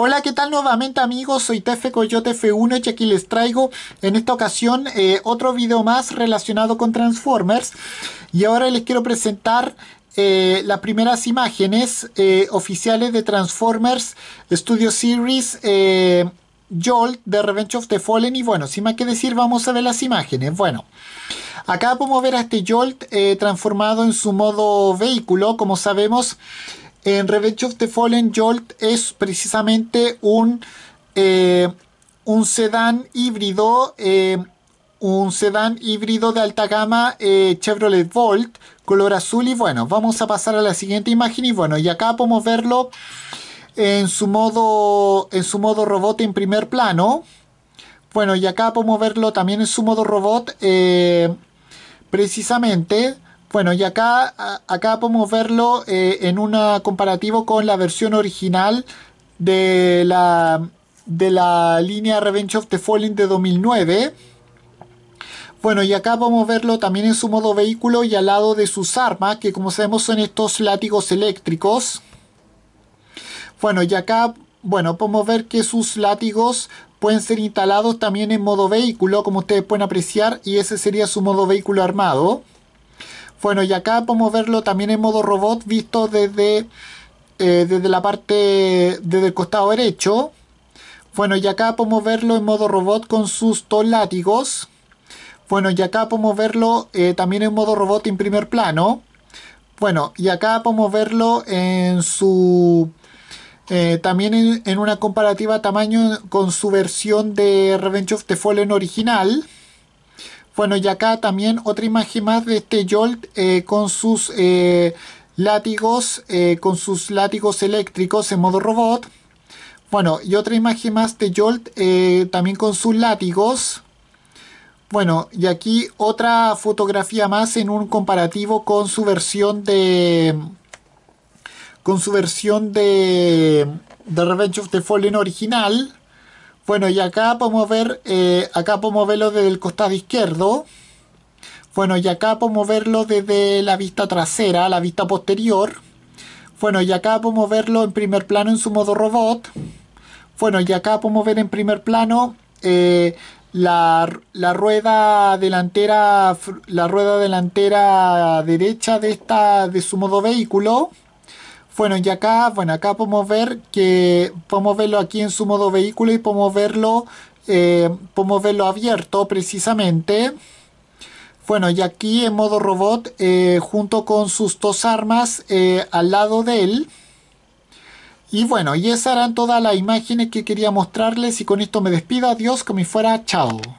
Hola, ¿qué tal nuevamente amigos? Soy Tefe Coyote F1 y aquí les traigo en esta ocasión eh, otro video más relacionado con Transformers. Y ahora les quiero presentar eh, las primeras imágenes eh, oficiales de Transformers Studio Series Jolt de Revenge of the Fallen. Y bueno, sin más que decir, vamos a ver las imágenes. Bueno. Acá podemos ver a este Jolt transformado en su modo vehículo, como sabemos en Revenge of the Fallen Jolt es precisamente un, eh, un sedán híbrido, eh, un sedán híbrido de alta gama eh, Chevrolet Volt, color azul y bueno, vamos a pasar a la siguiente imagen y bueno, y acá podemos verlo en su modo, en su modo robot en primer plano. Bueno, y acá podemos verlo también en su modo robot precisamente. Bueno, y acá, acá podemos verlo eh, en un comparativo con la versión original de la, línea Revenge of the Fallen de 2009. Bueno, y acá podemos verlo también en su modo vehículo y al lado de sus armas, que como sabemos son estos látigos eléctricos. Bueno, y acá, bueno, podemos ver que sus látigos pueden ser instalados también en modo vehículo, como ustedes pueden apreciar, y ese sería su modo vehículo armado. Bueno, y acá podemos verlo también en modo robot visto desde, eh, desde la parte, desde el costado derecho. Bueno, y acá podemos verlo en modo robot con sus dos látigos. Bueno, y acá podemos verlo eh, también en modo robot en primer plano. Bueno, y acá podemos verlo en su... Eh, también en, en, una comparativa tamaño con su versión de Revenge of the Fallen original. Bueno, y acá también otra imagen más de este Jolt eh, con sus eh, látigos, eh, con sus látigos eléctricos en modo robot. Bueno, y otra imagen más de Jolt también con sus látigos. Bueno, y aquí otra fotografía más en un comparativo con su versión de... Con su versión de... Revenge of the Fallen original. Bueno, y acá podemos ver, eh, acá podemos verlo desde el costado izquierdo. Bueno, y acá podemos verlo desde la vista trasera, la vista posterior. Bueno, y acá podemos verlo en primer plano en su modo robot. Bueno, y acá podemos ver en primer plano eh, la, la, rueda delantera, la rueda delantera derecha de esta, de su modo vehículo. Bueno, y acá, bueno, acá podemos ver que podemos verlo aquí en su modo vehículo y podemos verlo, eh, podemos verlo abierto precisamente. Bueno, y aquí en modo robot, eh, junto con sus dos armas eh, al lado de él. Y bueno, y esas eran todas las imágenes que quería mostrarles y con esto me despido. Adiós, como si fuera, chao.